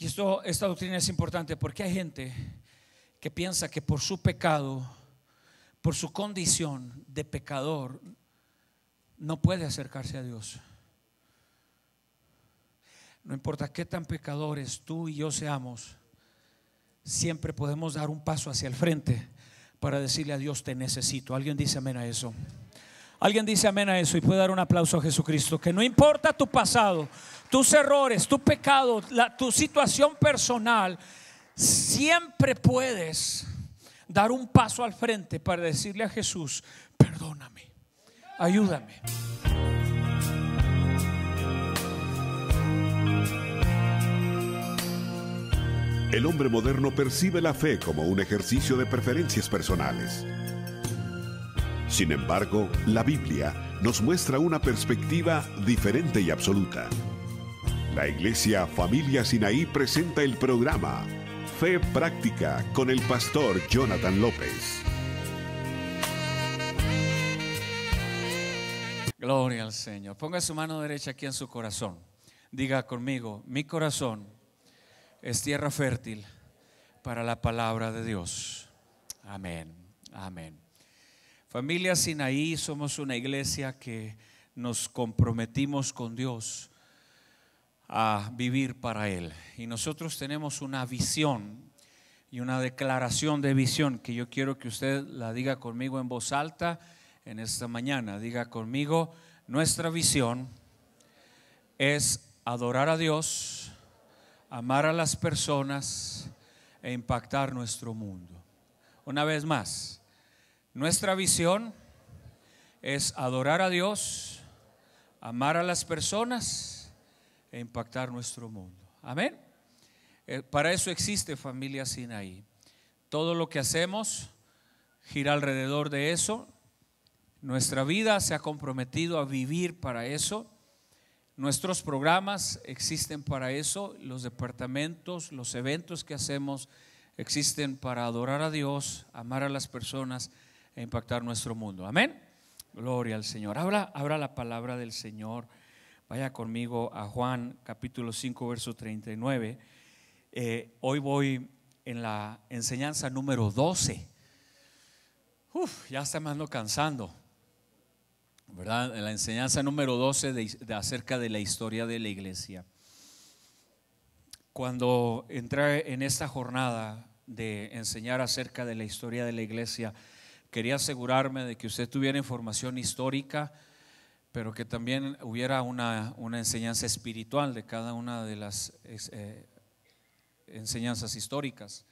Y esto, esta doctrina es importante porque hay gente que piensa que por su pecado, por su condición de pecador, no puede acercarse a Dios. No importa qué tan pecadores tú y yo seamos, siempre podemos dar un paso hacia el frente para decirle a Dios, te necesito. Alguien dice amén a eso. Alguien dice amén a eso y puede dar un aplauso a Jesucristo. Que no importa tu pasado, tus errores, tu pecado, tu situación personal, siempre puedes dar un paso al frente para decirle a Jesús, perdóname, ayúdame. El hombre moderno percibe la fe como un ejercicio de preferencias personales. Sin embargo, la Biblia nos muestra una perspectiva diferente y absoluta. La Iglesia Familia Sinaí presenta el programa Fe Práctica con el pastor Jonathan López. Gloria al Señor. Ponga su mano derecha aquí en su corazón. Diga conmigo, mi corazón es tierra fértil para la palabra de Dios. Amén. Amén. Familia Sinaí somos una iglesia que nos comprometimos con Dios a vivir para Él. Y nosotros tenemos una visión y una declaración de visión que yo quiero que usted la diga conmigo en voz alta en esta mañana. Diga conmigo, nuestra visión es adorar a Dios, amar a las personas e impactar nuestro mundo. Una vez más, nuestra visión es adorar a Dios, amar a las personas e impactar nuestro mundo. Amén. Eh, para eso existe familia Sinaí. Todo lo que hacemos gira alrededor de eso. Nuestra vida se ha comprometido a vivir para eso. Nuestros programas existen para eso. Los departamentos, los eventos que hacemos existen para adorar a Dios, amar a las personas e impactar nuestro mundo. Amén. Gloria al Señor. Habla, la palabra del Señor. Vaya conmigo a Juan capítulo 5, verso 39. Eh, hoy voy en la enseñanza número 12. Uf, ya está me ando cansando. ¿Verdad? En la enseñanza número 12 acerca de la historia de la iglesia. Cuando entré en esta jornada de enseñar acerca de la historia de la iglesia, Quería asegurarme de que usted tuviera información histórica, pero que también hubiera una, enseñanza espiritual de cada una de las eh, enseñanzas históricas.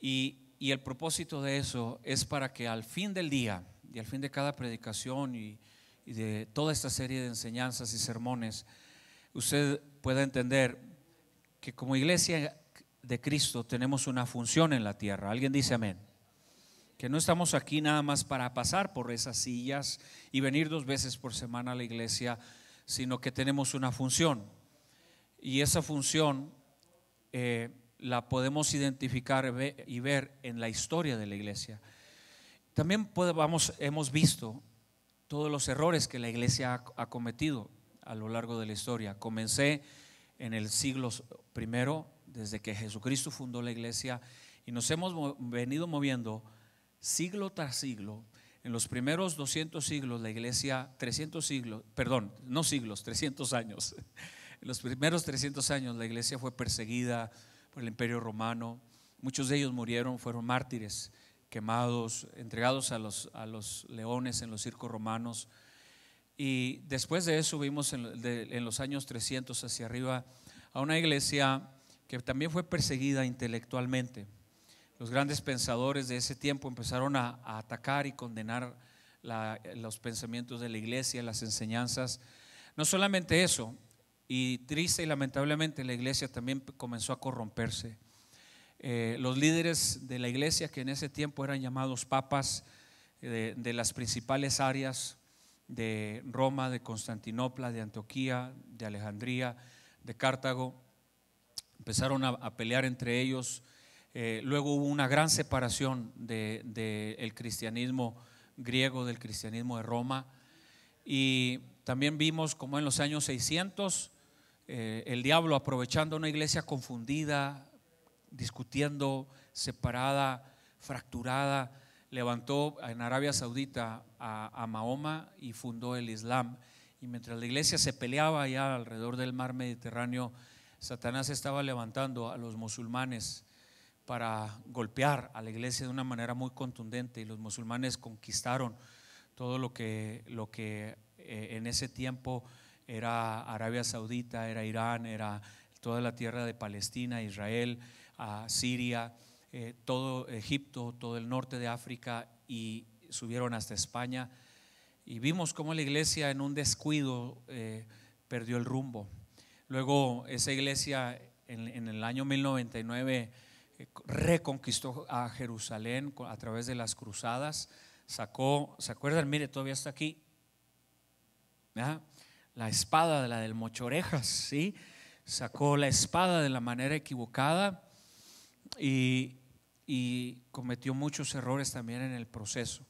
Y, el propósito de eso es para que al fin del día y al fin de cada predicación y, y de toda esta serie de enseñanzas y sermones, usted pueda entender que como iglesia de Cristo tenemos una función en la tierra. ¿Alguien dice amén? que no estamos aquí nada más para pasar por esas sillas y venir dos veces por semana a la iglesia, sino que tenemos una función. Y esa función eh, la podemos identificar y ver en la historia de la iglesia. También hemos visto todos los errores que la iglesia ha, cometido a lo largo de la historia. Comencé en el siglo primero, desde que Jesucristo fundó la iglesia, y nos hemos venido moviendo siglo tras siglo, en los primeros 200 siglos, la iglesia, 300 siglos, perdón, no siglos, 300 años, en los primeros 300 años la iglesia fue perseguida por el imperio romano, muchos de ellos murieron, fueron mártires, quemados, entregados a los, leones en los circos romanos. Y después de eso vimos en los años 300 hacia arriba a una iglesia que también fue perseguida intelectualmente los grandes pensadores de ese tiempo empezaron a, atacar y condenar los pensamientos de la iglesia, las enseñanzas. No solamente eso, y triste y lamentablemente la iglesia también comenzó a corromperse. Eh, los líderes de la iglesia que en ese tiempo eran llamados papas eh, de, las principales áreas de Roma, de Constantinopla, de Antioquía, de Alejandría, de Cartago, empezaron a, a pelear entre ellos eh, luego hubo una gran separación del cristianismo griego, del cristianismo de Roma. Y también vimos como en los años 600 eh, el diablo aprovechando una iglesia confundida, discutiendo, separada, fracturada, levantó en Arabia Saudita a, a, Mahoma y fundó el Islam. Y mientras la iglesia se peleaba allá alrededor del mar Mediterráneo, Satanás estaba levantando a los musulmanes para golpear a la iglesia de una manera muy contundente y los musulmanes conquistaron todo lo que, lo que eh, en ese tiempo era Arabia Saudita, era Irán, era toda la tierra de Palestina, Israel, Siria, eh, todo Egipto, todo el norte de África y subieron hasta España. Y vimos cómo la iglesia en un descuido eh, perdió el rumbo. Luego esa iglesia en, en el año 1099 reconquistó a Jerusalén a través de las cruzadas, sacó, ¿se acuerdan? Mire, todavía está aquí. La espada de la del mochorejas, ¿sí? Sacó la espada de la manera equivocada y, cometió muchos errores también en el proceso.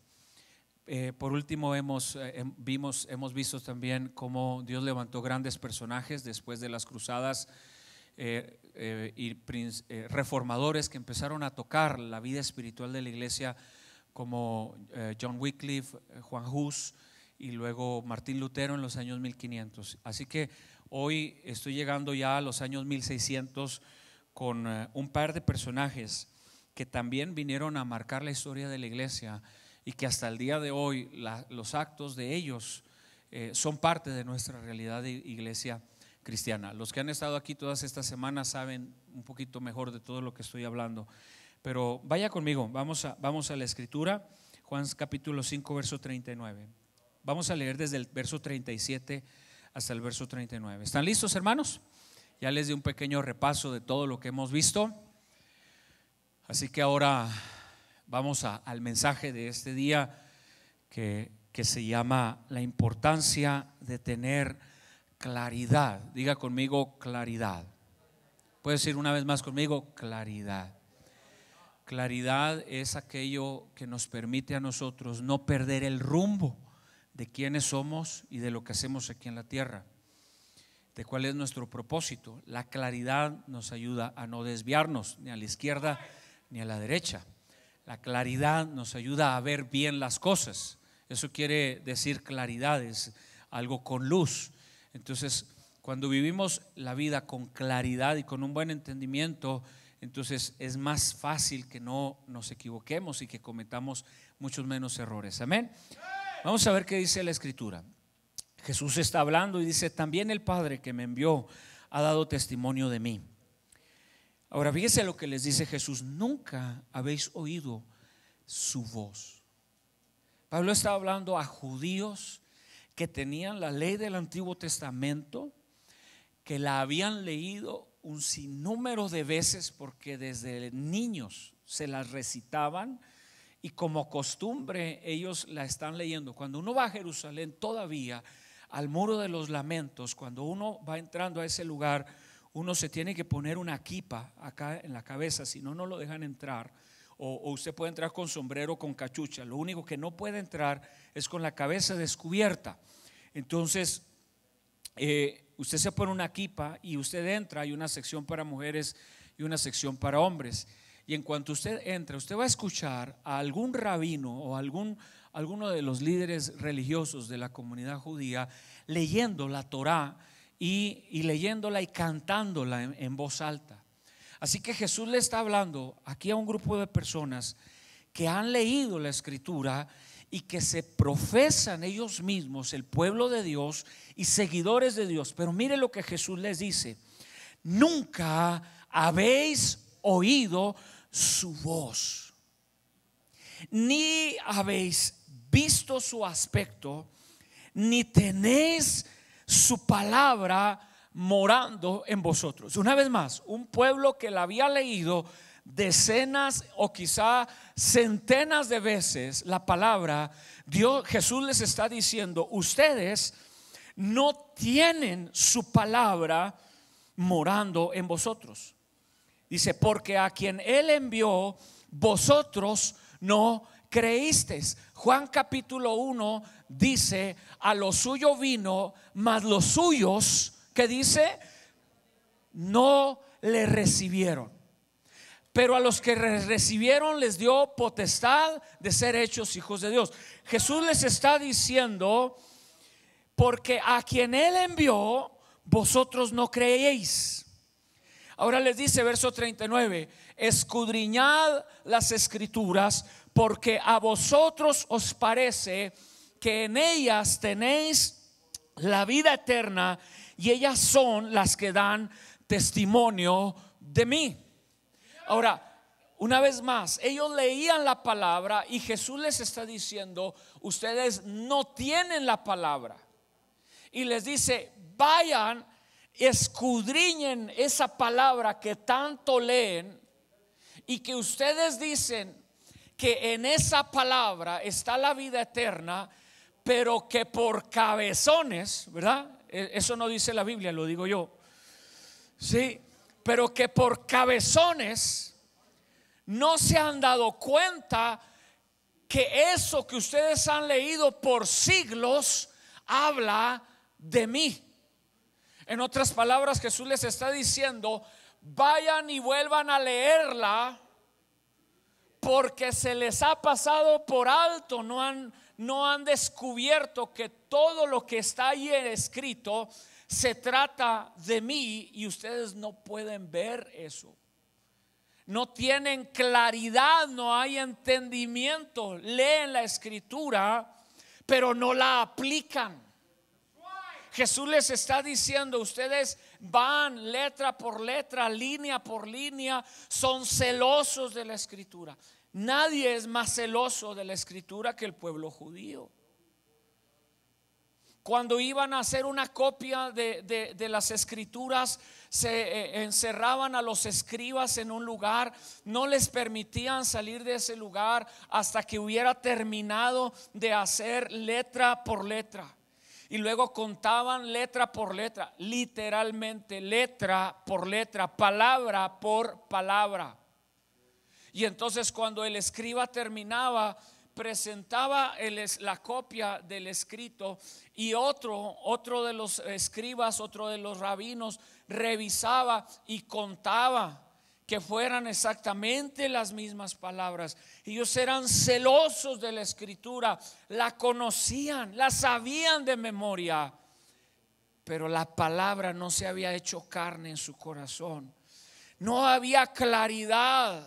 Eh, por último, hemos, eh, vimos, hemos visto también cómo Dios levantó grandes personajes después de las cruzadas. Eh, eh, y eh, reformadores que empezaron a tocar la vida espiritual de la iglesia, como eh, John Wycliffe, Juan Hus y luego Martín Lutero en los años 1500. Así que hoy estoy llegando ya a los años 1600 con un par de personajes que también vinieron a marcar la historia de la iglesia y que hasta el día de hoy los actos de ellos son parte de nuestra realidad de iglesia cristiana. Los que han estado aquí todas estas semanas saben un poquito mejor de todo lo que estoy hablando. Pero vaya conmigo, vamos a, vamos a la escritura, Juan capítulo 5, verso 39. Vamos a leer desde el verso 37 hasta el verso 39. ¿Están listos, hermanos? Ya les di un pequeño repaso de todo lo que hemos visto. Así que ahora vamos al mensaje de este día que, que se llama la importancia de tener claridad. Diga conmigo claridad. Puedes decir una vez más conmigo claridad. Claridad es aquello que nos permite a nosotros no perder el rumbo de quiénes somos y de lo que hacemos aquí en la tierra, de cuál es nuestro propósito. La claridad nos ayuda a no desviarnos ni a la izquierda ni a la derecha. La claridad nos ayuda a ver bien las cosas. Eso quiere decir claridad, es algo con luz. Entonces, cuando vivimos la vida con claridad y con un buen entendimiento, entonces es más fácil que no nos equivoquemos y que cometamos muchos menos errores. Amén. Vamos a ver qué dice la escritura. Jesús está hablando y dice, también el Padre que me envió ha dado testimonio de mí. Ahora, fíjense lo que les dice Jesús, nunca habéis oído su voz. Pablo está hablando a judíos que tenían la ley del Antiguo Testamento, que la habían leído un sinnúmero de veces porque desde niños se la recitaban y como costumbre ellos la están leyendo. Cuando uno va a Jerusalén todavía, al muro de los lamentos, cuando uno va entrando a ese lugar, uno se tiene que poner una quipa acá en la cabeza, si no, no lo dejan entrar o, usted puede entrar con sombrero o con cachucha. Lo único que no puede entrar es con la cabeza descubierta. Entonces, eh, usted se pone una equipa y usted entra, hay una sección para mujeres y una sección para hombres. Y en cuanto usted entra, usted va a escuchar a algún rabino o algún, alguno de los líderes religiosos de la comunidad judía leyendo la Torá y, leyéndola y cantándola en voz alta. Así que Jesús le está hablando aquí a un grupo de personas que han leído la escritura y que se profesan ellos mismos el pueblo de Dios y seguidores de Dios. Pero mire lo que Jesús les dice. Nunca habéis oído su voz, ni habéis visto su aspecto, ni tenéis su palabra morando en vosotros. Una vez más, un pueblo que la había leído decenas o quizá centenas de veces la palabra, Dios Jesús les está diciendo, ustedes no tienen su palabra morando en vosotros. Dice, porque a quien él envió, vosotros no creísteis. Juan capítulo 1 dice, a lo suyo vino, mas los suyos que dice, no le recibieron. Pero a los que recibieron les dio potestad de ser hechos hijos de Dios. Jesús les está diciendo, porque a quien él envió, vosotros no creéis. Ahora les dice verso 39, escudriñad las escrituras, porque a vosotros os parece que en ellas tenéis la vida eterna y ellas son las que dan testimonio de mí. Ahora, una vez más, ellos leían la palabra y Jesús les está diciendo, ustedes no tienen la palabra. Y les dice, vayan, escudriñen esa palabra que tanto leen y que ustedes dicen que en esa palabra está la vida eterna, pero que por cabezones, ¿verdad? E, eso no dice la Biblia, lo digo yo. Sí, pero que por cabezones no se han dado cuenta que eso que ustedes han leído por siglos habla de mí. En otras palabras, Jesús les está diciendo, vayan y vuelvan a leerla porque se les ha pasado por alto, no han no han descubierto que todo lo que está ahí escrito se trata de mí y ustedes no pueden ver eso. No tienen claridad, no hay entendimiento. Leen la escritura, pero no la aplican. Jesús les está diciendo, ustedes van letra por letra, línea por línea, son celosos de la escritura. Nadie es más celoso de la escritura que el pueblo judío. Cuando iban a hacer una copia de, las escrituras, se eh, encerraban a los escribas en un lugar, no les permitían salir de ese lugar hasta que hubiera terminado de hacer letra por letra. Y luego contaban letra por letra, literalmente, letra por letra, palabra por palabra. Y entonces cuando el escriba terminaba, presentaba la copia del escrito y otro, otro de los escribas, otro de los rabinos, revisaba y contaba que fueran exactamente las mismas palabras. Ellos eran celosos de la escritura, la conocían, la sabían de memoria, pero la palabra no se había hecho carne en su corazón. No había claridad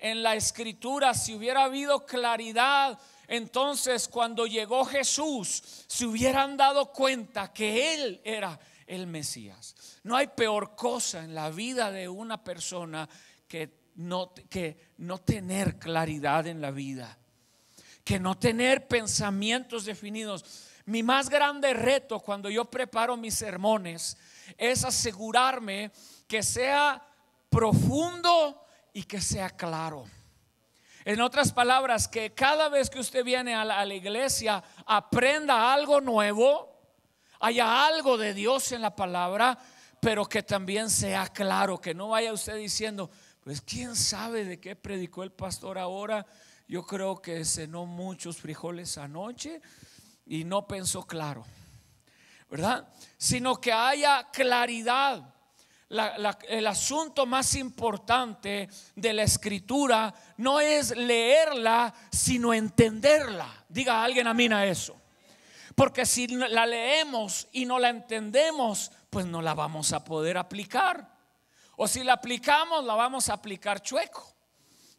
en la escritura, si hubiera habido claridad, entonces cuando llegó Jesús, se hubieran dado cuenta que Él era el Mesías. No hay peor cosa en la vida de una persona que no, que no tener claridad en la vida, que no tener pensamientos definidos. Mi más grande reto cuando yo preparo mis sermones es asegurarme que sea profundo y que sea claro. En otras palabras, que cada vez que usted viene a la, iglesia aprenda algo nuevo, haya algo de Dios en la palabra, pero que también sea claro, que no vaya usted diciendo, pues quién sabe de qué predicó el pastor ahora. Yo creo que cenó muchos frijoles anoche y no pensó claro, ¿verdad? Sino que haya claridad el asunto más importante de la escritura no es leerla, sino entenderla. Diga a alguien amina eso. Porque si la leemos y no la entendemos, pues no la vamos a poder aplicar. O si la aplicamos, la vamos a aplicar chueco.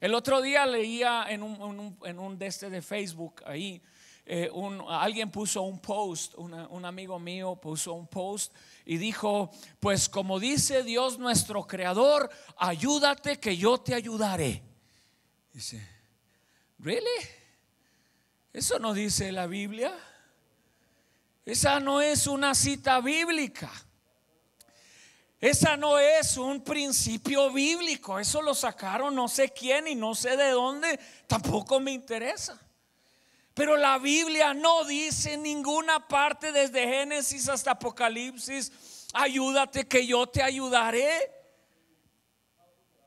El otro día leía en un, en en un de este de Facebook ahí eh, alguien puso un post, un amigo mío puso un post y dijo, pues como dice Dios nuestro Creador, ayúdate que yo te ayudaré. Dice, ¿really? Eso no dice la Biblia. Esa no es una cita bíblica. Esa no es un principio bíblico. Eso lo sacaron no sé quién y no sé de dónde. Tampoco me interesa. Pero la Biblia no dice en ninguna parte desde Génesis hasta Apocalipsis, ayúdate que yo te ayudaré.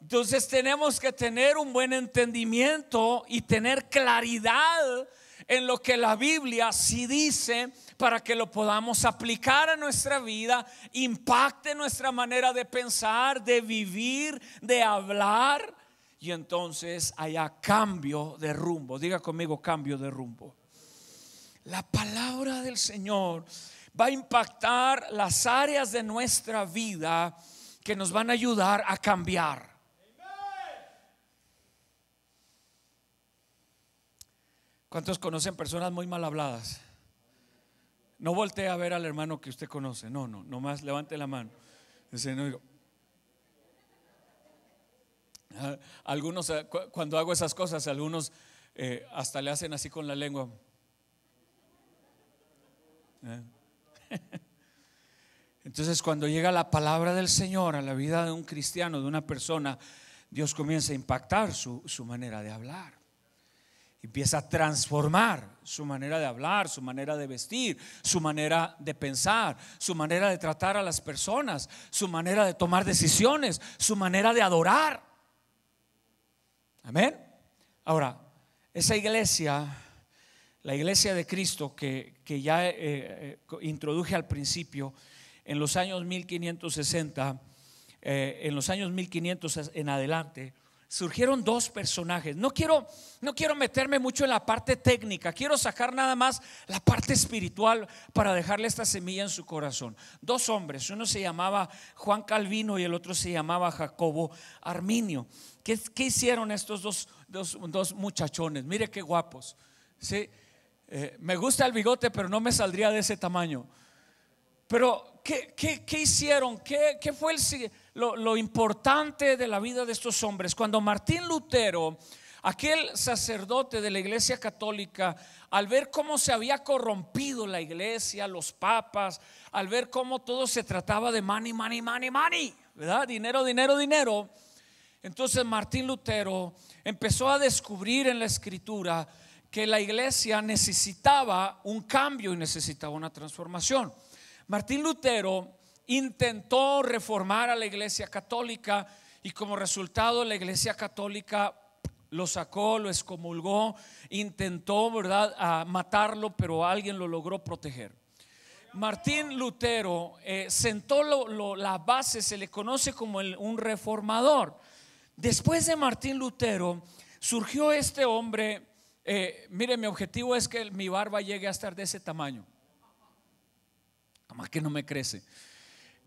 Entonces tenemos que tener un buen entendimiento y tener claridad en lo que la Biblia sí dice para que lo podamos aplicar a nuestra vida, impacte nuestra manera de pensar, de vivir, de hablar y entonces haya cambio de rumbo. Diga conmigo cambio de rumbo. La palabra del Señor va a impactar las áreas de nuestra vida que nos van a ayudar a cambiar. ¿Cuántos conocen personas muy mal habladas? No voltee a ver al hermano que usted conoce. No, no, nomás levante la mano. no Ah, algunos, ah, cuando hago esas cosas, algunos eh, hasta le hacen así con la lengua. Ah. Entonces, cuando llega la palabra del Señor a la vida de un cristiano, de una persona, Dios comienza a impactar su, su manera de hablar. Empieza a transformar su manera de hablar, su manera de vestir, su manera de pensar, su manera de tratar a las personas, su manera de tomar decisiones, su manera de adorar. Amén. Ahora, esa iglesia, la iglesia de Cristo que, ya eh, eh, introduje al principio, en los años 1560, eh, en los años 1500 en adelante, surgieron dos personajes. No quiero, no quiero meterme mucho en la parte técnica, quiero sacar nada más la parte espiritual para dejarle esta semilla en su corazón. Dos hombres, uno se llamaba Juan Calvino y el otro se llamaba Jacobo Arminio. ¿Qué, hicieron estos dos, muchachones? Mire qué guapos. ¿sí? Eh, me gusta el bigote, pero no me saldría de ese tamaño. Pero, ¿qué, qué, qué hicieron? ¿Qué, ¿Qué, fue lo, lo importante de la vida de estos hombres? Cuando Martín Lutero Aquel sacerdote de la iglesia católica, al ver cómo se había corrompido la iglesia, los papas, al ver cómo todo se trataba de money, money, money, money, ¿verdad? Dinero, dinero, dinero. Entonces Martín Lutero empezó a descubrir en la escritura que la iglesia necesitaba un cambio y necesitaba una transformación. Martín Lutero intentó reformar a la iglesia católica y como resultado la iglesia católica lo sacó, lo excomulgó, intentó, ¿verdad?, a matarlo, pero alguien lo logró proteger. Martín Lutero eh, sentó la base, se le conoce como un reformador. Después de Martín Lutero, surgió este hombre. Eh, mire, mi objetivo es que mi barba llegue a estar de ese tamaño. Más que no me crece.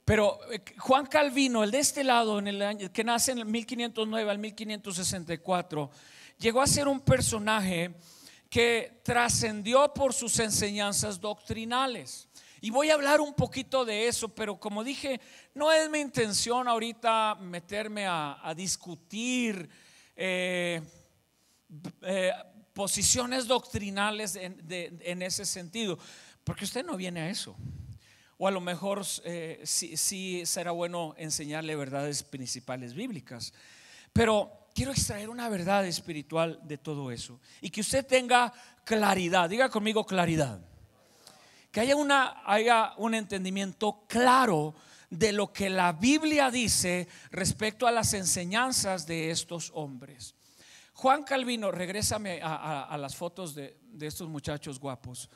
Pero eh, Juan Calvino, el de este lado, en el que nace en el 1509 al 1564, llegó a ser un personaje que trascendió por sus enseñanzas doctrinales. Y voy a hablar un poquito de eso, pero como dije, no es mi intención ahorita meterme a, discutir eh, eh, posiciones doctrinales en, ese sentido, porque usted no viene a eso. O a lo mejor eh, sí será bueno enseñarle verdades principales bíblicas. Pero quiero extraer una verdad espiritual de todo eso y que usted tenga claridad. Diga conmigo claridad que haya, una, haya un entendimiento claro de lo que la Biblia dice respecto a las enseñanzas de estos hombres. Juan Calvino, regrésame a, las fotos de, estos muchachos guapos.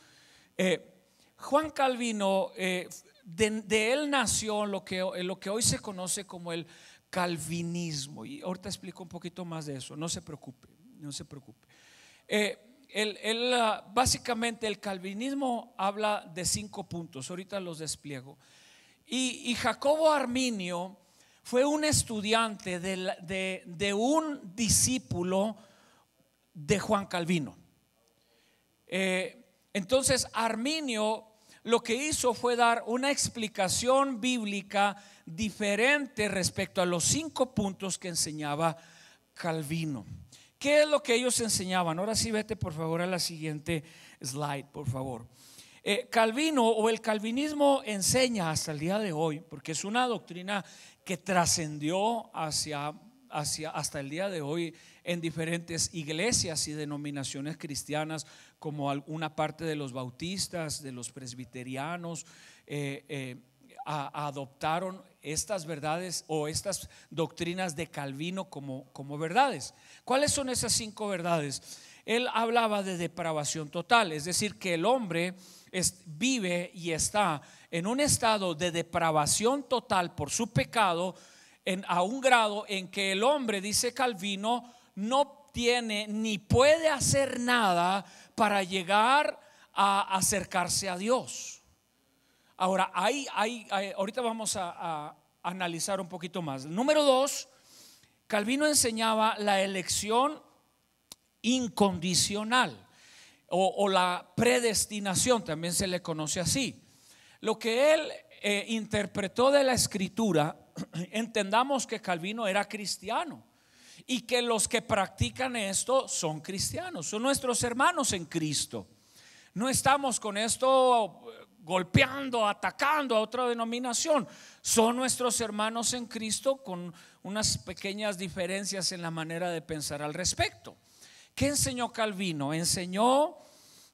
Eh, Juan Calvino, eh, de, él nació lo que, lo que hoy se conoce como el calvinismo. Y ahorita explico un poquito más de eso, no se preocupe, no se preocupe. Eh, el, uh, básicamente el calvinismo habla de cinco puntos, ahorita los despliego. Y, Jacobo Arminio fue un estudiante de, un discípulo de Juan Calvino. Eh, entonces, Arminio lo que hizo fue dar una explicación bíblica diferente respecto a los cinco puntos que enseñaba Calvino. ¿Qué es lo que ellos enseñaban? Ahora sí, vete por favor a la siguiente slide, por favor. Eh, Calvino o el calvinismo enseña hasta el día de hoy, porque es una doctrina que trascendió hacia, hacia, hasta el día de hoy en diferentes iglesias y denominaciones cristianas, como alguna parte de los bautistas, de los presbiterianos, eh, eh, adoptaron estas verdades o estas doctrinas de Calvino como, como verdades. ¿Cuáles son esas cinco verdades? Él hablaba de depravación total, es decir, que el hombre vive y está en un estado de depravación total por su pecado, a un grado en que el hombre, dice Calvino, no tiene ni puede hacer nada para llegar a acercarse a Dios. Ahora, ahí, ahorita vamos a, a analizar un poquito más. Número dos, Calvino enseñaba la elección incondicional o, la predestinación, también se le conoce así. Lo que él eh, interpretó de la escritura, entendamos que Calvino era cristiano y que los que practican esto son cristianos, son nuestros hermanos en Cristo. No estamos con esto eh, golpeando, atacando a otra denominación. Son nuestros hermanos en Cristo con unas pequeñas diferencias en la manera de pensar al respecto. ¿Qué enseñó Calvino? Enseñó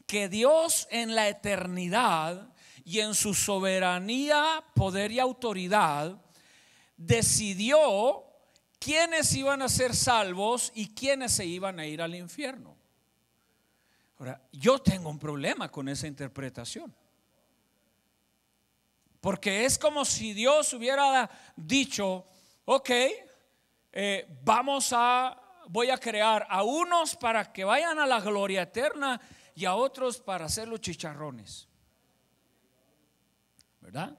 que Dios en la eternidad y en su soberanía, poder y autoridad decidió quiénes iban a ser salvos y quiénes se iban a ir al infierno. Ahora, yo tengo un problema con esa interpretación. Porque es como si Dios hubiera dicho, ok, eh, vamos a, voy a crear a unos para que vayan a la gloria eterna y a otros para hacer los chicharrones. ¿Verdad?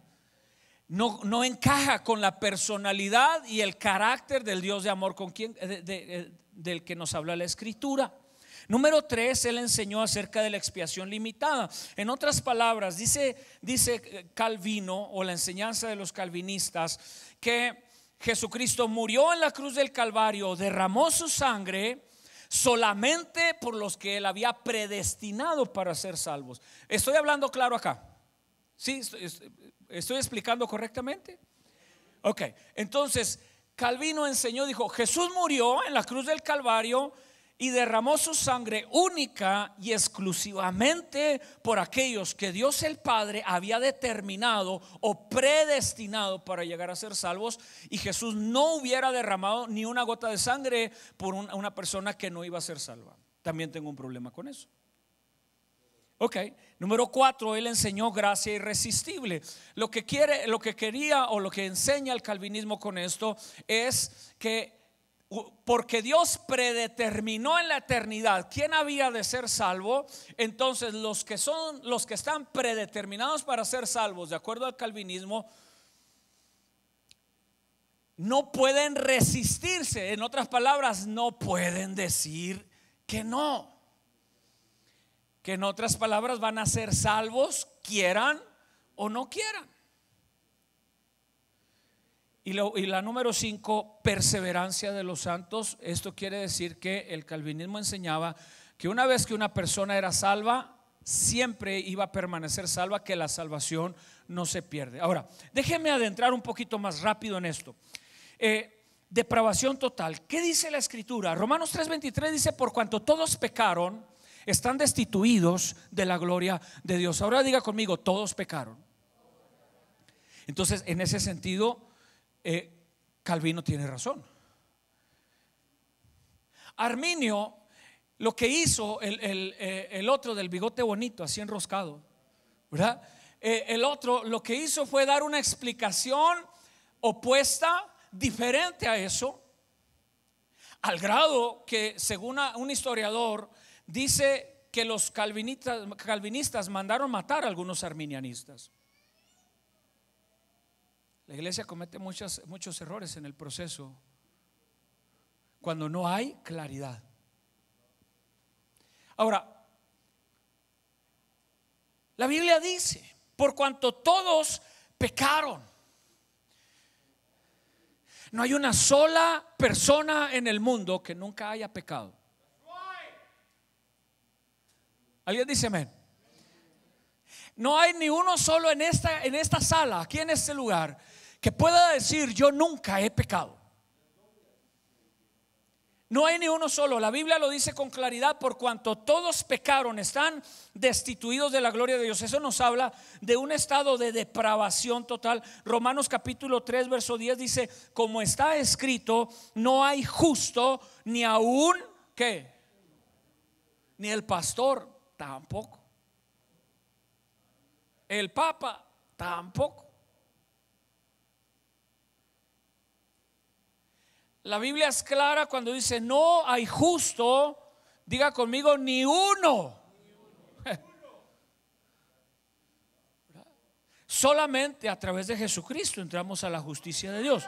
No, no encaja con la personalidad y el carácter del Dios de amor con quien, eh, del que nos habla la escritura. Número tres, él enseñó acerca de la expiación limitada. En otras palabras, dice, dice eh, Calvino o la enseñanza de los calvinistas que Jesucristo murió en la cruz del Calvario, derramó su sangre solamente por los que él había predestinado para ser salvos. Estoy hablando claro acá. ¿Sí? ¿Estoy, explicando correctamente? Ok, entonces Calvino enseñó, dijo, Jesús murió en la cruz del Calvario y derramó su sangre única y exclusivamente por aquellos que Dios el Padre había determinado o predestinado para llegar a ser salvos y Jesús no hubiera derramado ni una gota de sangre por una persona que no iba a ser salva. También tengo un problema con eso. Ok, número cuatro, él enseñó gracia irresistible. Lo que quiere, lo que quería o lo que enseña el calvinismo con esto es que porque Dios predeterminó en la eternidad quién había de ser salvo, entonces los que son los que están predeterminados para ser salvos, de acuerdo al calvinismo, no pueden resistirse, en otras palabras, no pueden decir que no. Que en otras palabras van a ser salvos quieran o no quieran. Y, la número cinco, perseverancia de los santos. Esto quiere decir que el calvinismo enseñaba que una vez que una persona era salva, siempre iba a permanecer salva, que la salvación no se pierde. Ahora, déjeme adentrar un poquito más rápido en esto. Eh, depravación total. ¿Qué dice la escritura? Romanos 3:23 dice, por cuanto todos pecaron, están destituidos de la gloria de Dios. Ahora diga conmigo, todos pecaron. Entonces, en ese sentido, eh, Calvino tiene razón. Arminio, lo que hizo el, eh, otro del bigote bonito, así enroscado, ¿verdad? Eh, el otro lo que hizo fue dar una explicación opuesta, diferente a eso, al grado que, según un historiador, dice que los calvinistas, calvinistas mandaron matar a algunos arminianistas. La iglesia comete muchos, muchos errores en el proceso cuando no hay claridad. Ahora, la Biblia dice, por cuanto todos pecaron, no hay una sola persona en el mundo que nunca haya pecado. ¿Alguien dice amén? No hay ni uno solo en esta, en esta sala, aquí en este lugar, que pueda decir yo nunca he pecado. No hay ni uno solo. La Biblia lo dice con claridad por cuanto todos pecaron, están destituidos de la gloria de Dios. Eso nos habla de un estado de depravación total. Romanos capítulo 3, verso 10 dice, como está escrito, no hay justo ni aún, ¿qué? Ni el pastor, tampoco. El papa, tampoco. La Biblia es clara cuando dice, no hay justo, diga conmigo, ni uno. Solamente a través de Jesucristo entramos a la justicia de Dios.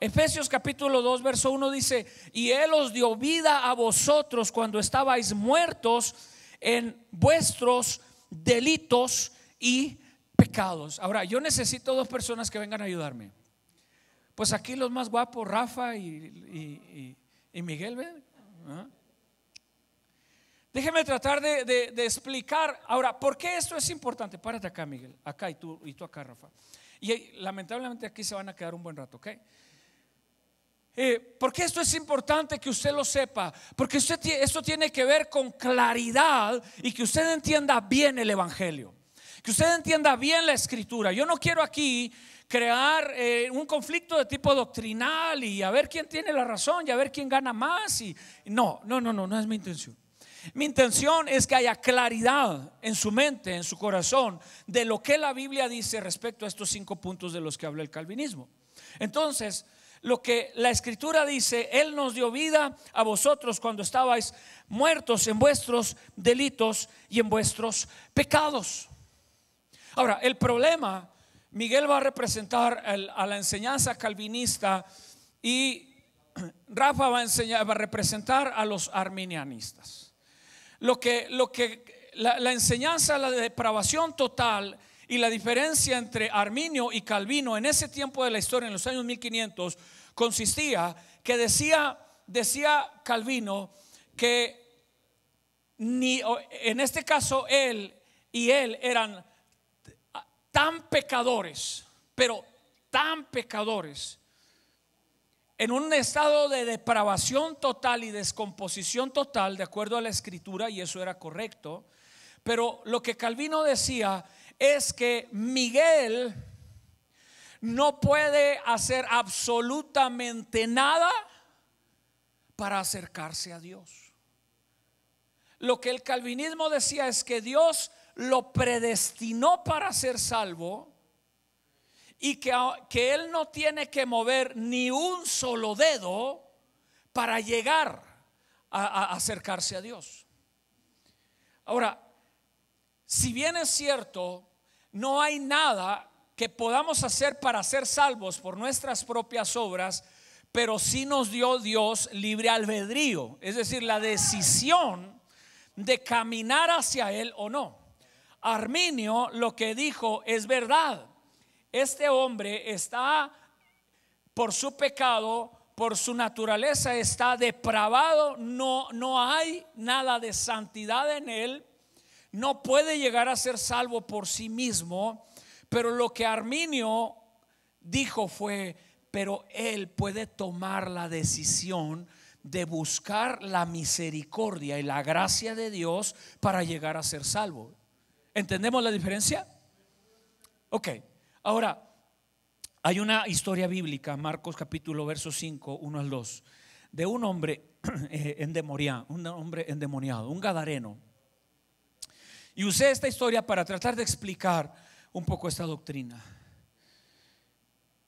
Efesios capítulo 2, verso 1 dice, y Él os dio vida a vosotros cuando estabais muertos en vuestros delitos y pecados. Ahora, yo necesito dos personas que vengan a ayudarme. Pues aquí los más guapos, Rafa y, Miguel, ¿Ah? Déjeme tratar de, explicar ahora por qué esto es importante. Párate acá, Miguel, acá y tú, y tú acá, Rafa. Y eh, lamentablemente aquí se van a quedar un buen rato, ¿ok? Eh, porque esto es importante que usted lo sepa, porque usted, esto tiene que ver con claridad y que usted entienda bien el Evangelio, que usted entienda bien la escritura. Yo no quiero aquí crear eh, un conflicto de tipo doctrinal y a ver quién tiene la razón y a ver quién gana más. Y, no, no, no, no, no es mi intención. Mi intención es que haya claridad en su mente, en su corazón, de lo que la Biblia dice respecto a estos cinco puntos de los que habla el calvinismo. Entonces, lo que la escritura dice, Él nos dio vida a vosotros cuando estabais muertos en vuestros delitos y en vuestros pecados. Ahora, el problema Miguel va a representar a la enseñanza calvinista y Rafa va a, enseñar, va a representar a los arminianistas. Lo que, lo que la, enseñanza, la depravación total y la diferencia entre Arminio y Calvino en ese tiempo de la historia, en los años 1500, consistía que decía, decía Calvino que ni, en este caso él y él eran tan pecadores, pero tan pecadores, en un estado de depravación total y descomposición total, de acuerdo a la escritura, y eso era correcto, pero lo que Calvino decía es que Miguel no puede hacer absolutamente nada para acercarse a Dios. Lo que el calvinismo decía es que Dios lo predestinó para ser salvo y que, que Él no tiene que mover ni un solo dedo para llegar a, a acercarse a Dios. Ahora, si bien es cierto, no hay nada que podamos hacer para ser salvos por nuestras propias obras, pero sí nos dio Dios libre albedrío, es decir, la decisión de caminar hacia Él o no. Arminio lo que dijo es verdad. Este hombre está por su pecado, por su naturaleza está depravado, no no hay nada de santidad en él. No puede llegar a ser salvo por sí mismo, pero lo que Arminio dijo fue, pero él puede tomar la decisión de buscar la misericordia y la gracia de Dios para llegar a ser salvo. ¿Entendemos la diferencia? Ok, ahora hay una historia bíblica, Marcos capítulo verso 5, 1 al 2, de un hombre eh, endemoniado, un hombre endemoniado, un gadareno. Y usé esta historia para tratar de explicar un poco esta doctrina.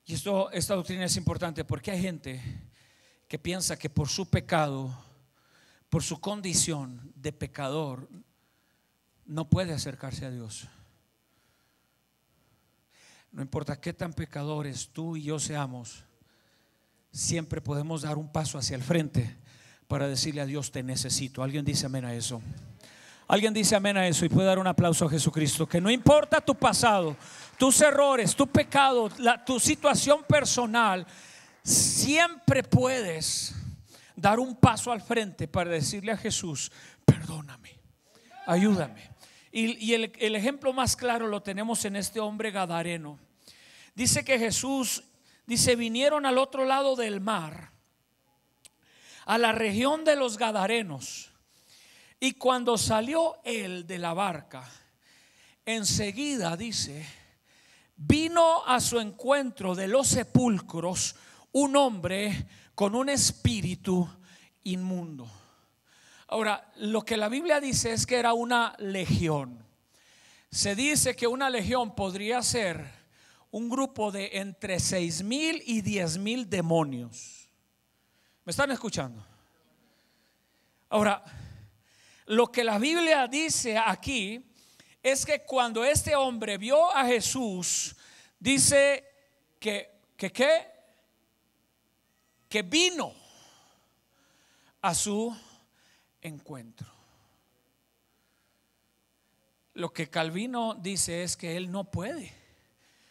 Y esto, esta doctrina es importante porque hay gente que piensa que por su pecado, por su condición de pecador, no puede acercarse a Dios. No importa qué tan pecadores tú y yo seamos, siempre podemos dar un paso hacia el frente para decirle a Dios, te necesito. Alguien dice amén a eso. Alguien dice amén a eso y puede dar un aplauso a Jesucristo. Que no importa tu pasado, tus errores, tu pecado, tu situación personal, siempre puedes dar un paso al frente para decirle a Jesús, perdóname, ayúdame. Y, el, el ejemplo más claro lo tenemos en este hombre gadareno. Dice que Jesús, dice, vinieron al otro lado del mar, a la región de los gadarenos. Y cuando salió él de la barca, enseguida dice, vino a su encuentro de los sepulcros un hombre con un espíritu inmundo. Ahora, lo que la Biblia dice es que era una legión. Se dice que una legión podría ser un grupo de entre seis mil y diez mil demonios. ¿Me están escuchando? Ahora, lo que la Biblia dice aquí es que cuando este hombre vio a Jesús, dice que, que, que, que vino a su encuentro. Lo que Calvino dice es que él no puede,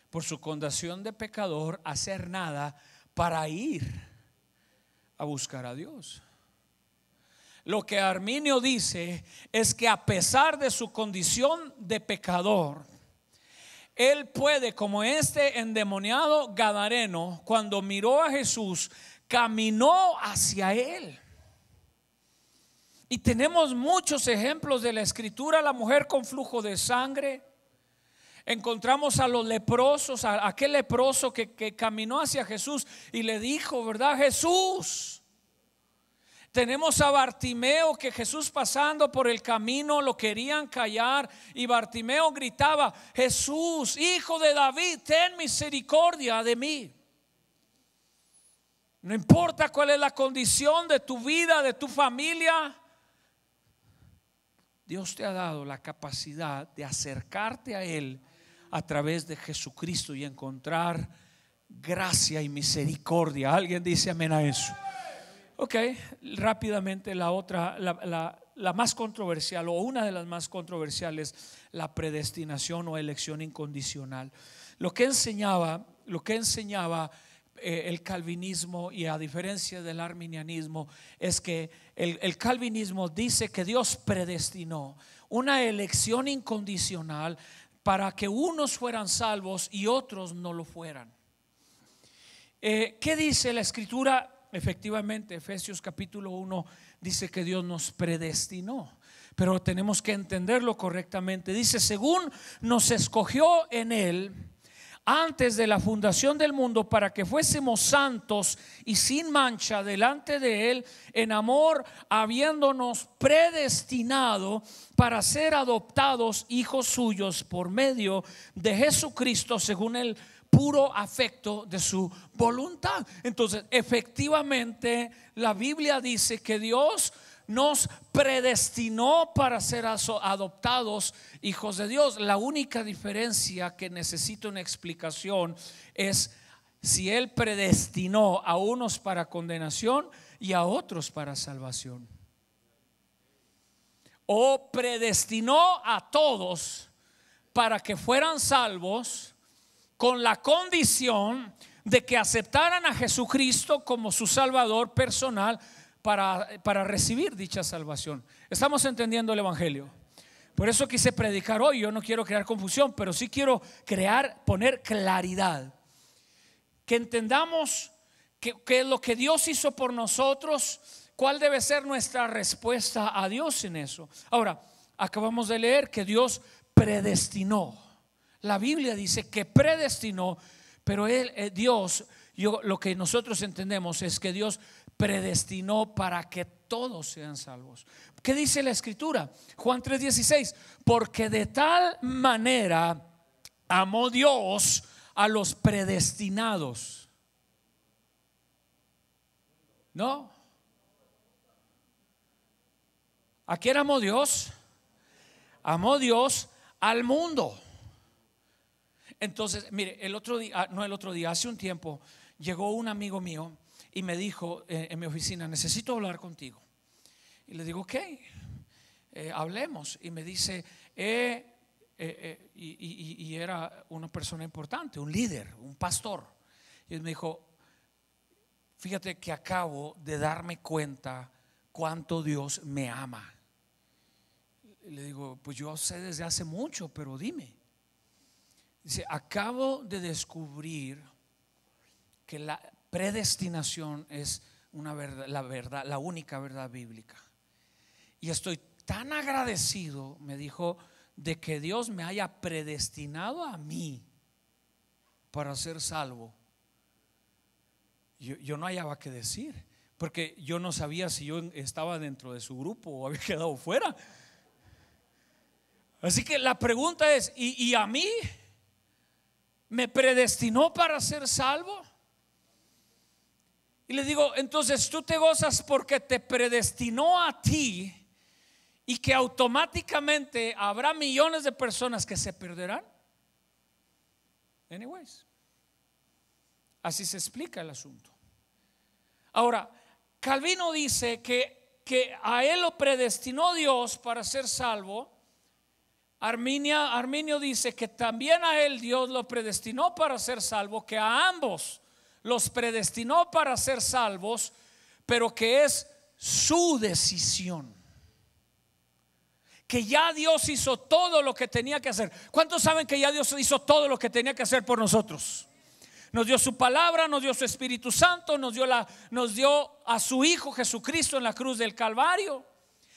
por su condición de pecador, hacer nada para ir a buscar a Dios. Lo que Arminio dice es que a pesar de su condición de pecador, él puede, como este endemoniado Gadareno, cuando miró a Jesús, caminó hacia él. Y tenemos muchos ejemplos de la escritura, la mujer con flujo de sangre. Encontramos a los leprosos, a aquel leproso que, que caminó hacia Jesús y le dijo, ¿verdad? Jesús. Tenemos a Bartimeo que Jesús pasando por el camino lo querían callar y Bartimeo gritaba, Jesús, hijo de David, ten misericordia de mí. No importa cuál es la condición de tu vida, de tu familia, Dios te ha dado la capacidad de acercarte a Él a través de Jesucristo y encontrar gracia y misericordia. ¿Alguien dice amén a eso? Ok, rápidamente la otra, la, más controversial o una de las más controversiales, la predestinación o elección incondicional. Lo que enseñaba, lo que enseñaba eh, el calvinismo y a diferencia del arminianismo es que el, calvinismo dice que Dios predestinó una elección incondicional para que unos fueran salvos y otros no lo fueran. Eh, ¿Qué dice la escritura? Efectivamente, Efesios capítulo 1 dice que Dios nos predestinó, pero tenemos que entenderlo correctamente. Dice, según nos escogió en él, antes de la fundación del mundo para que fuésemos santos y sin mancha delante de Él en amor, habiéndonos predestinado para ser adoptados hijos suyos por medio de Jesucristo según el puro afecto de su voluntad. Entonces, efectivamente, la Biblia dice que Dios nos predestinó para ser adoptados hijos de Dios. La única diferencia que necesito una explicación es si Él predestinó a unos para condenación y a otros para salvación. O predestinó a todos para que fueran salvos con la condición de que aceptaran a Jesucristo como su Salvador personal para, recibir dicha salvación. Estamos entendiendo el Evangelio. Por eso quise predicar hoy. Yo no quiero crear confusión, pero sí quiero crear, poner claridad. Que entendamos que, lo que Dios hizo por nosotros, cuál debe ser nuestra respuesta a Dios en eso. Ahora, acabamos de leer que Dios predestinó. La Biblia dice que predestinó, pero él, eh, Dios, yo, lo que nosotros entendemos es que Dios predestinó para que todos sean salvos. ¿Qué dice la escritura? Juan 3:16, porque de tal manera amó Dios a los predestinados. ¿No? ¿A quién amó Dios? Amó Dios al mundo. Entonces, mire, el otro día, ah, no el otro día, hace un tiempo, llegó un amigo mío y me dijo eh, en mi oficina, necesito hablar contigo. Y le digo, ok, eh, hablemos. Y me dice, eh, y, era una persona importante, un líder, un pastor. Y me dijo, fíjate que acabo de darme cuenta cuánto Dios me ama. Y le digo, pues yo sé desde hace mucho, pero dime. Dice, acabo de descubrir que la, predestinación es una la verdad, la única verdad bíblica. Y estoy tan agradecido, me dijo, de que Dios me haya predestinado a mí para ser salvo. Yo, no hallaba qué decir, porque yo no sabía si yo estaba dentro de su grupo o había quedado fuera. Así que la pregunta es, ¿y, y a mí me predestinó para ser salvo? Y le digo, entonces tú te gozas porque te predestinó a ti y que automáticamente habrá millones de personas que se perderán. Anyways, así se explica el asunto. Ahora, Calvino dice que, que a él lo predestinó Dios para ser salvo. Arminio dice que también a él Dios lo predestinó para ser salvo, que a ambos los predestinó para ser salvos, pero que es su decisión. Que ya Dios hizo todo lo que tenía que hacer. ¿Cuántos saben que ya Dios hizo todo lo que tenía que hacer por nosotros? Nos dio su palabra, nos dio su Espíritu Santo, nos dio, la, nos dio a su Hijo Jesucristo en la cruz del Calvario.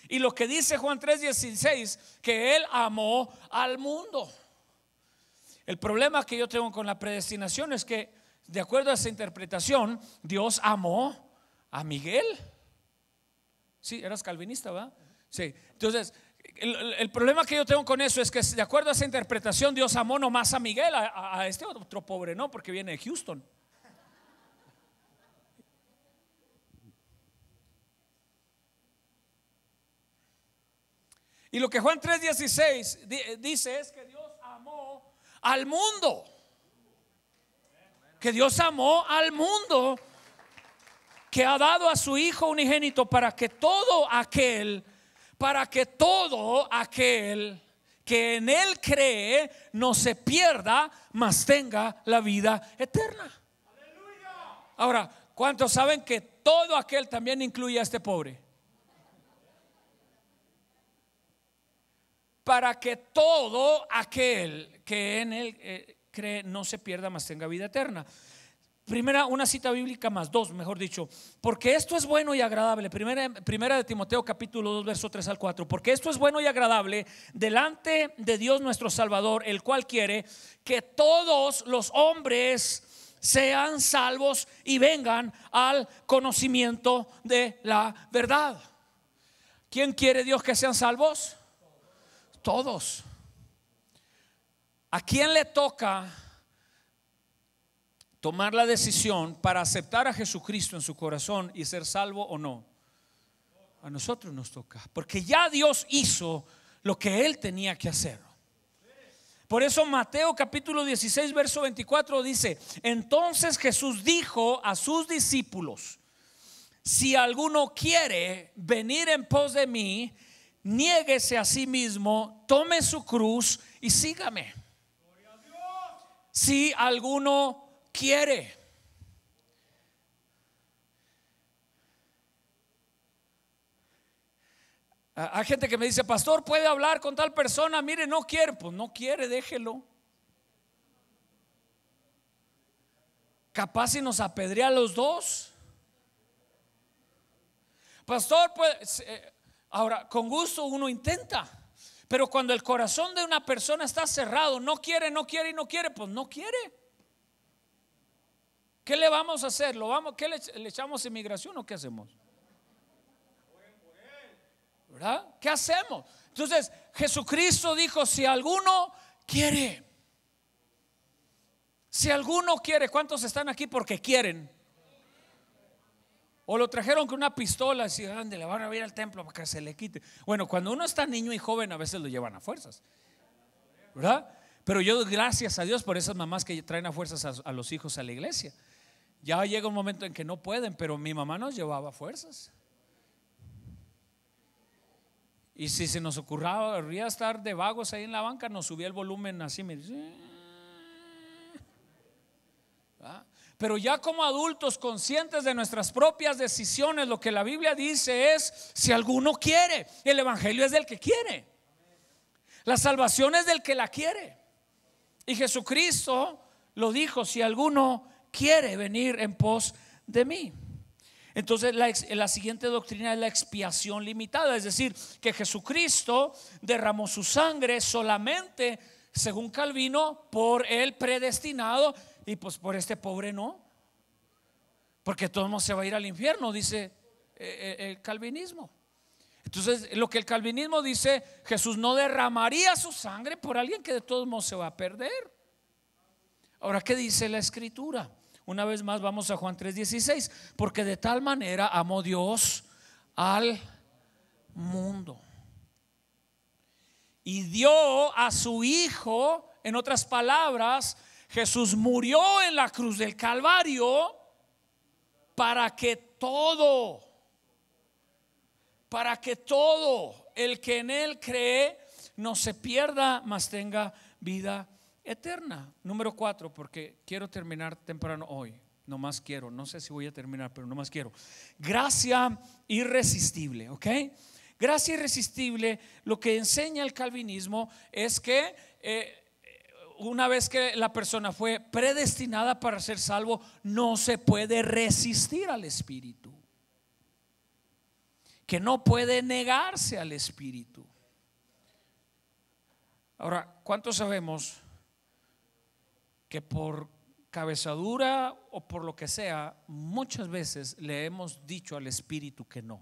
Y lo que dice Juan 3:16, que Él amó al mundo. El problema que yo tengo con la predestinación es que de acuerdo a esa interpretación, Dios amó a Miguel. Sí, eras calvinista, ¿va? Sí. Entonces, el, problema que yo tengo con eso es que, de acuerdo a esa interpretación, Dios amó más a Miguel, a, a este otro pobre, no, porque viene de Houston. Y lo que Juan 3:16 dice es que Dios amó al mundo que Dios amó al mundo, que ha dado a su Hijo unigénito para que todo aquel, para que todo aquel que en Él cree no se pierda, mas tenga la vida eterna. Ahora, ¿cuántos saben que todo aquel también incluye a este pobre? Para que todo aquel que en Él... Eh, cree no se pierda, mas tenga vida eterna. Primera, una cita bíblica más dos, mejor dicho, porque esto es bueno y agradable. Primera, primera de Timoteo capítulo 2, verso 3 al 4, porque esto es bueno y agradable delante de Dios nuestro Salvador, el cual quiere que todos los hombres sean salvos y vengan al conocimiento de la verdad. ¿Quién quiere Dios que sean salvos? Todos. ¿A quién le toca tomar la decisión para aceptar a Jesucristo en su corazón y ser salvo o no? A nosotros nos toca, porque ya Dios hizo lo que Él tenía que hacer. Por eso Mateo capítulo 16, verso 24 dice, entonces Jesús dijo a sus discípulos, si alguno quiere venir en pos de mí, niéguese a sí mismo, tome su cruz y sígame si alguno quiere. Hay gente que me dice, pastor, ¿puede hablar con tal persona? Mire, no quiere. Pues no quiere, déjelo. Capaz si nos apedrea a los dos. Pastor, pues, eh, ahora, con gusto uno intenta. Pero cuando el corazón de una persona está cerrado, no quiere, no quiere y no quiere, pues no quiere. ¿Qué le vamos a hacer? vamos, ¿Qué le, echamos inmigración o qué hacemos? ¿Qué hacemos? Entonces, Jesucristo dijo, si alguno quiere, si alguno quiere, ¿cuántos están aquí porque quieren? O lo trajeron con una pistola, así, grande, le van a ir al templo para que se le quite. Bueno, cuando uno está niño y joven, a veces lo llevan a fuerzas, ¿verdad? Pero yo gracias a Dios por esas mamás que traen a fuerzas a, los hijos a la iglesia. Ya llega un momento en que no pueden, pero mi mamá nos llevaba a fuerzas. Y si se nos ocurría estar de vagos ahí en la banca, nos subía el volumen así, me ah". ¿Ah? Pero ya como adultos conscientes de nuestras propias decisiones, lo que la Biblia dice es, si alguno quiere, el Evangelio es del que quiere. La salvación es del que la quiere. Y Jesucristo lo dijo, si alguno quiere venir en pos de mí. Entonces la, siguiente doctrina es la expiación limitada, es decir, que Jesucristo derramó su sangre solamente según Calvino, por el predestinado y pues por este pobre no. Porque todo el mundo se va a ir al infierno, dice eh, eh, el calvinismo. Entonces, lo que el calvinismo dice, Jesús no derramaría su sangre por alguien que de todos modos se va a perder. Ahora, ¿qué dice la escritura? Una vez más vamos a Juan 3:16, porque de tal manera amó Dios al mundo y dio a su hijo, en otras palabras, Jesús murió en la cruz del Calvario para que todo, para que todo el que en él cree no se pierda, mas tenga vida eterna. Número cuatro, porque quiero terminar temprano hoy. No más quiero, no sé si voy a terminar, pero no más quiero. Gracia irresistible, ¿ok? Gracia irresistible, lo que enseña el calvinismo es que eh, una vez que la persona fue predestinada para ser salvo, no se puede resistir al Espíritu. Que no puede negarse al Espíritu. Ahora, ¿cuántos sabemos que por cabezadura o por lo que sea, muchas veces le hemos dicho al Espíritu que no?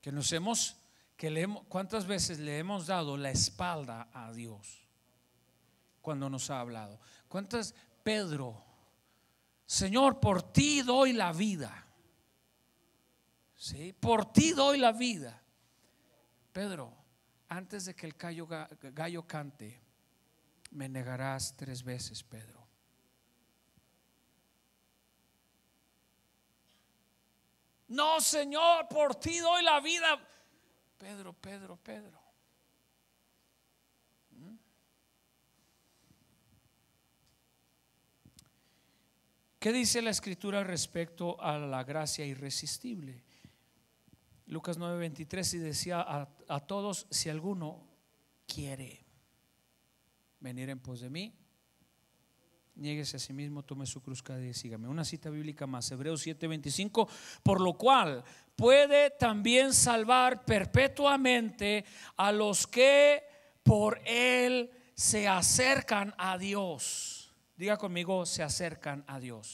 que nos hemos, que le hemos, cuántas veces le hemos dado la espalda a Dios cuando nos ha hablado. ¿Cuántas, Pedro, Señor, por ti doy la vida? Sí, por ti doy la vida. Pedro, antes de que el gallo cante, me negarás tres veces, Pedro. No, Señor, por ti doy la vida. Pedro, Pedro, Pedro. ¿Qué dice la escritura respecto a la gracia irresistible? Lucas 9:23 y decía a, a, todos, si alguno quiere venir en pos de mí, Niéguese a sí mismo, tome su cruz cada día y sígame. Una cita bíblica más, Hebreos 7:25, por lo cual puede también salvar perpetuamente a los que por él se acercan a Dios. Diga conmigo, se acercan a Dios.